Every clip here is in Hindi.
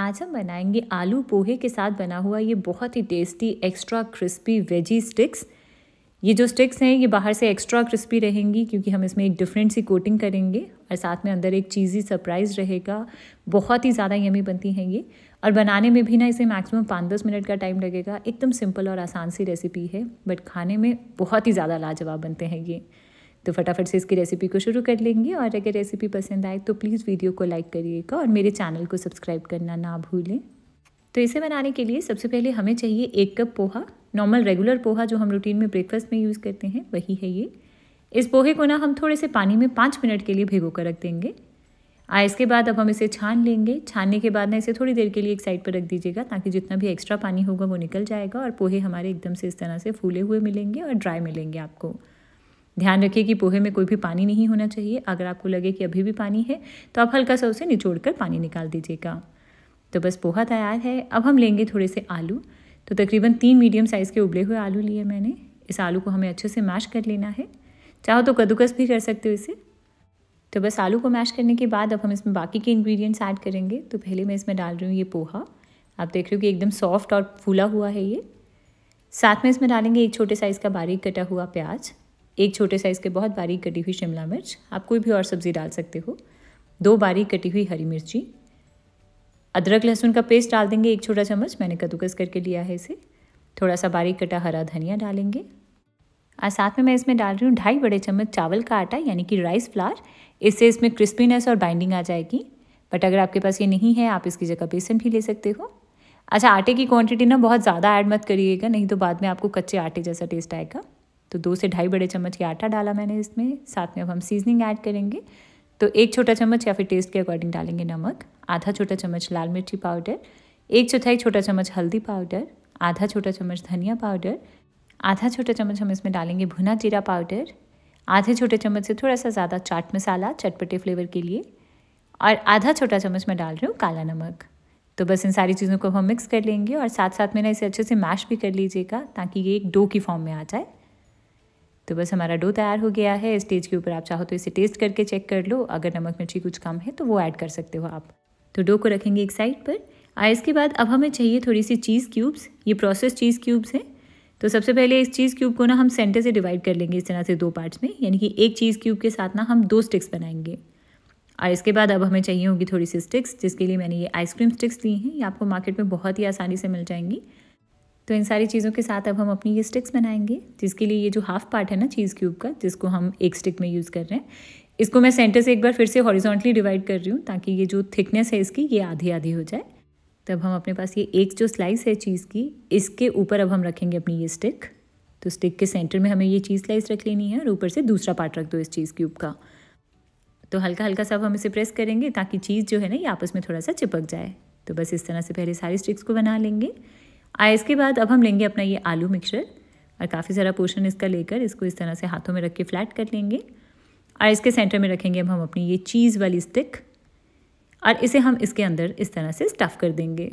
आज हम बनाएंगे आलू पोहे के साथ बना हुआ ये बहुत ही tasty extra crispy veggie sticks ये जो स्टिक्स हैं ये बाहर से एक्स्ट्रा क्रिस्पी रहेंगी क्योंकि हम इसमें एक डिफरेंट सी कोटिंग करेंगे और साथ में अंदर एक चीज़ी सरप्राइज़ रहेगा बहुत ही ज़्यादा यमी बनती हैं ये और बनाने में भी ना इसे मैक्सिमम पाँच दस मिनट का टाइम लगेगा एकदम सिंपल और आसान सी रेसिपी है बट खाने में बहुत ही ज़्यादा लाजवाब बनते हैं ये तो फटाफट से इसकी रेसिपी को शुरू कर लेंगे और अगर रेसिपी पसंद आए तो प्लीज़ वीडियो को लाइक करिएगा और मेरे चैनल को सब्सक्राइब करना ना भूलें तो इसे बनाने के लिए सबसे पहले हमें चाहिए एक cup poha normal regular poha जो हम रूटीन में ब्रेकफास्ट में यूज़ करते हैं वही है ये इस पोहे को ना हम थोड़े से पानी में पाँच मिनट के लिए भिगो कर रख देंगे आ इसके बाद अब हम इसे छान लेंगे छानने के बाद ना इसे थोड़ी देर के लिए एक साइड पर रख दीजिएगा ताकि जितना भी एक्स्ट्रा पानी होगा वो निकल जाएगा और पोहे हमारे एकदम से इस तरह से फूले हुए मिलेंगे और ड्राई मिलेंगे आपको ध्यान रखिए कि पोहे में कोई भी पानी नहीं होना चाहिए अगर आपको लगे कि अभी भी पानी है तो आप हल्का सा उसे निचोड़ कर पानी निकाल दीजिएगा तो बस पोहा तैयार है अब हम लेंगे थोड़े से आलू तो तकरीबन तीन मीडियम साइज़ के उबले हुए आलू लिए मैंने इस आलू को हमें अच्छे से मैश कर लेना है चाहो तो कद्दूकस भी कर सकते हो इसे तो बस आलू को मैश करने के बाद अब हम इसमें बाकी के इंग्रेडिएंट्स ऐड करेंगे तो पहले मैं इसमें डाल रही हूँ ये पोहा आप देख रहे हो कि एकदम सॉफ्ट और फूला हुआ है ये साथ में इसमें डालेंगे एक छोटे साइज़ का बारीक कटा हुआ प्याज एक छोटे साइज़ के बहुत बारीक कटी हुई शिमला मिर्च आप कोई भी और सब्ज़ी डाल सकते हो दो बारीक कटी हुई हरी मिर्ची अदरक लहसुन का पेस्ट डाल देंगे एक छोटा चम्मच मैंने कद्दूकस करके लिया है इसे थोड़ा सा बारीक कटा हरा धनिया डालेंगे और साथ में मैं इसमें डाल रही हूँ ढाई बड़े चम्मच चावल का आटा यानी कि राइस फ्लार इससे इसमें क्रिस्पीनेस और बाइंडिंग आ जाएगी बट अगर आपके पास ये नहीं है आप इसकी जगह बेसन भी ले सकते हो अच्छा आटे की क्वांटिटी ना बहुत ज़्यादा ऐड मत करिएगा नहीं तो बाद में आपको कच्चे आटे जैसा टेस्ट आएगा तो दो से ढाई बड़े चम्मच के आटा डाला मैंने इसमें साथ में अब हम सीजनिंग ऐड करेंगे तो एक छोटा चम्मच या फिर टेस्ट के अकॉर्डिंग डालेंगे नमक आधा छोटा चम्मच लाल मिर्ची पाउडर एक चौथाई छोटा चम्मच हल्दी पाउडर आधा छोटा चम्मच धनिया पाउडर आधा छोटा चम्मच हम इसमें डालेंगे भुना जीरा पाउडर आधे छोटे चम्मच से थोड़ा सा ज़्यादा चाट मसाला चटपटे फ्लेवर के लिए और आधा छोटा चम्मच मैं डाल रही हूँ काला नमक तो बस इन सारी चीज़ों को हम मिक्स कर लेंगे और साथ साथ में ना इसे अच्छे से मैश भी कर लीजिएगा ताकि ये एक डो की फॉर्म में आ जाए तो बस हमारा डो तैयार हो गया है स्टेज के ऊपर आप चाहो तो इसे टेस्ट करके चेक कर लो अगर नमक मिर्ची कुछ कम है तो वो ऐड कर सकते हो आप तो डो को रखेंगे एक साइड पर आ इसके बाद अब हमें चाहिए थोड़ी सी चीज़ क्यूब्स ये प्रोसेस चीज़ क्यूब्स हैं तो सबसे पहले इस चीज़ क्यूब को ना हम सेंटर से डिवाइड कर लेंगे इस तरह से दो पार्ट्स में यानी कि एक चीज़ क्यूब के साथ ना हम दो स्टिक्स बनाएंगे और इसके बाद अब हमें चाहिए होगी थोड़ी सी स्टिक्स जिसके लिए मैंने ये आइसक्रीम स्टिक्स ली हैं ये आपको मार्केट में बहुत ही आसानी से मिल जाएंगी तो इन सारी चीज़ों के साथ अब हम अपनी ये स्टिक्स बनाएंगे जिसके लिए ये जो हाफ पार्ट है ना चीज़ क्यूब का जिसको हम एक स्टिक में यूज़ कर रहे हैं इसको मैं सेंटर से एक बार फिर से हॉरिजॉन्टली डिवाइड कर रही हूँ ताकि ये जो थिकनेस है इसकी ये आधी आधी हो जाए तब हम अपने पास ये एक जो स्लाइस है चीज़ की इसके ऊपर अब हम रखेंगे अपनी ये स्टिक तो स्टिक के सेंटर में हमें ये चीज़ स्लाइस रख लेनी है और ऊपर से दूसरा पार्ट रख दो इस चीज़ क्यूब का तो हल्का हल्का सब हम इसे प्रेस करेंगे ताकि चीज़ जो है ना ये आपस में थोड़ा सा चिपक जाए तो बस इस तरह से पहले सारी स्टिक्स को बना लेंगे आए इसके बाद अब हम लेंगे अपना ये आलू मिक्सचर और काफ़ी सारा पोर्शन इसका लेकर इसको इस तरह से हाथों में रख के फ्लैट कर लेंगे और इसके सेंटर में रखेंगे अब हम अपनी ये चीज़ वाली स्टिक और इसे हम इसके अंदर इस तरह से स्टफ़ कर देंगे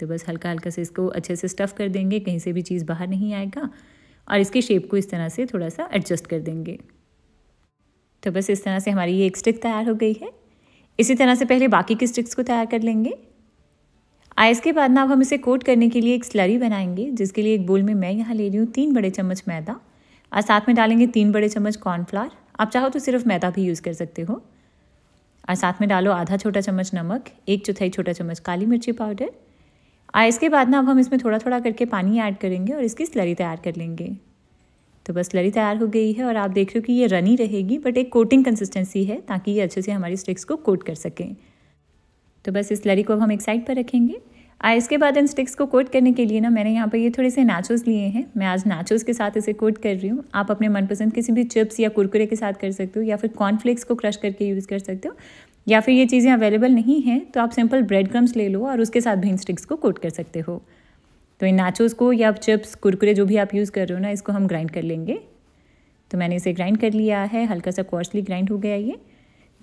तो बस हल्का हल्का से इसको अच्छे से स्टफ़ कर देंगे कहीं से भी चीज़ बाहर नहीं आएगा और इसके शेप को इस तरह से थोड़ा सा एडजस्ट कर देंगे तो बस इस तरह से हमारी ये एक स्टिक तैयार हो गई है इसी तरह से पहले बाकी की स्टिक्स को तैयार कर लेंगे आइस के बाद ना अब हम इसे कोट करने के लिए एक स्लरी बनाएंगे जिसके लिए एक बोल में मैं यहाँ ले रही हूँ तीन बड़े चम्मच मैदा और साथ में डालेंगे तीन बड़े चम्मच कॉर्नफ्लावर आप चाहो तो सिर्फ मैदा भी यूज़ कर सकते हो और साथ में डालो आधा छोटा चम्मच नमक एक चौथाई छोटा चम्मच काली मिर्ची पाउडर आइस इसके बाद ना अब हम इसमें थोड़ा थोड़ा करके पानी ऐड करेंगे और इसकी स्लरी तैयार कर लेंगे तो बस स्लरी तैयार हो गई है और आप देख रहे हो कि ये रनी रहेगी बट एक कोटिंग कंसिस्टेंसी है ताकि ये अच्छे से हमारी स्टिक्स को कोट कर सकें तो बस इस लड़ी को अब हम एक साइड पर रखेंगे आ इसके बाद इन स्टिक्स को कोट करने के लिए ना मैंने यहाँ पर ये थोड़े से नाचोस लिए हैं मैं आज नाचोस के साथ इसे कोट कर रही हूँ आप अपने मनपसंद किसी भी चिप्स या कुरकुरे के साथ कर सकते हो या फिर कॉर्नफ्लेक्स को क्रश करके यूज़ कर सकते हो या फिर ये चीज़ें अवेलेबल नहीं हैं तो आप सिंपल ब्रेड क्रम्स ले लो और उसके साथ भी इन स्टिक्स को कोट कर सकते हो तो इन नाचोस को या चिप्स कुरकुरे जो भी आप यूज़ कर रहे हो ना इसको हम ग्राइंड कर लेंगे तो मैंने इसे ग्राइंड कर लिया है हल्का सा कॉस्टली ग्राइंड हो गया ये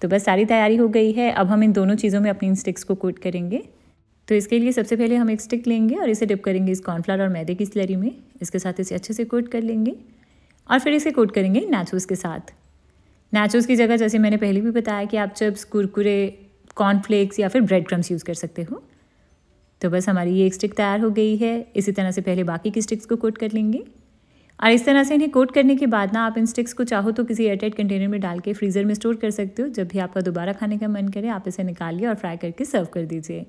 तो बस सारी तैयारी हो गई है अब हम इन दोनों चीज़ों में अपनी इन स्टिक्स को कोट करेंगे तो इसके लिए सबसे पहले हम एक स्टिक लेंगे और इसे डिप करेंगे इस कॉर्नफ्लावर और मैदे की स्लरी में इसके साथ इसे अच्छे से कोट कर लेंगे और फिर इसे कोट करेंगे नैचोस के साथ नैचोस की जगह जैसे मैंने पहले भी बताया कि आप चिप्स कुरकुरे कॉर्नफ्लेक्स या फिर ब्रेड क्रम्स यूज़ कर सकते हो तो बस हमारी ये एक स्टिक तैयार हो गई है इसी तरह से पहले बाकी की स्टिक्स को कोट कर लेंगे और इस तरह से इन्हें कोट करने के बाद ना आप इन स्टिक्स को चाहो तो किसी एयरटाइट कंटेनर में डाल के फ्रीज़र में स्टोर कर सकते हो जब भी आपका दोबारा खाने का मन करे आप इसे निकालिए और फ्राई करके सर्व कर दीजिए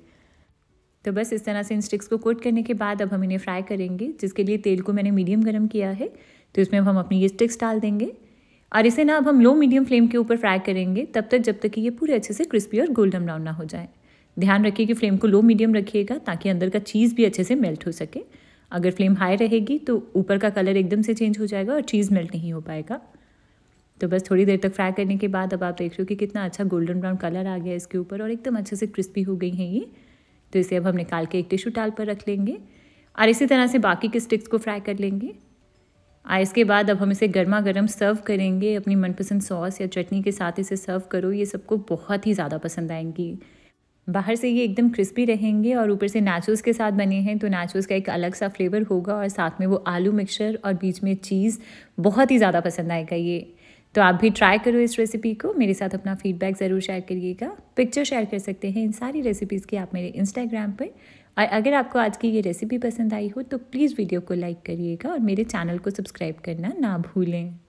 तो बस इस तरह से इन स्टिक्स को कोट करने के बाद अब हम इन्हें फ्राई करेंगे जिसके लिए तेल को मैंने मीडियम गर्म किया है तो इसमें अब हम अपनी ये स्टिक्स डाल देंगे और इसे ना अब हम लो मीडियम फ्लेम के ऊपर फ्राई करेंगे तब तक जब तक कि ये पूरे अच्छे से क्रिस्पी और गोल्डन ब्राउन ना हो जाए ध्यान रखिए कि फ्लेम को लो मीडियम रखिएगा ताकि अंदर का चीज़ भी अच्छे से मेल्ट हो सके अगर फ्लेम हाई रहेगी तो ऊपर का कलर एकदम से चेंज हो जाएगा और चीज़ मेल्ट नहीं हो पाएगा तो बस थोड़ी देर तक फ्राई करने के बाद अब आप देख रहे हो कि कितना अच्छा गोल्डन ब्राउन कलर आ गया इसके ऊपर और एकदम अच्छे से क्रिस्पी हो गई हैं ये तो इसे अब हम निकाल के एक टिश्यू टाल पर रख लेंगे और इसी तरह से बाकी के स्टिक्स को फ्राई कर लेंगे और इसके बाद अब हम इसे गर्मा गर्म सर्व करेंगे अपनी मनपसंद सॉस या चटनी के साथ इसे सर्व करो ये सबको बहुत ही ज़्यादा पसंद आएंगी बाहर से ये एकदम क्रिस्पी रहेंगे और ऊपर से नाचोस के साथ बने हैं तो नाचोस का एक अलग सा फ्लेवर होगा और साथ में वो आलू मिक्सचर और बीच में चीज़ बहुत ही ज़्यादा पसंद आएगा ये तो आप भी ट्राई करो इस रेसिपी को मेरे साथ अपना फीडबैक ज़रूर शेयर करिएगा पिक्चर शेयर कर सकते हैं इन सारी रेसिपीज़ की आप मेरे इंस्टाग्राम पर और अगर आपको आज की ये रेसिपी पसंद आई हो तो प्लीज़ वीडियो को लाइक करिएगा और मेरे चैनल को सब्सक्राइब करना ना भूलें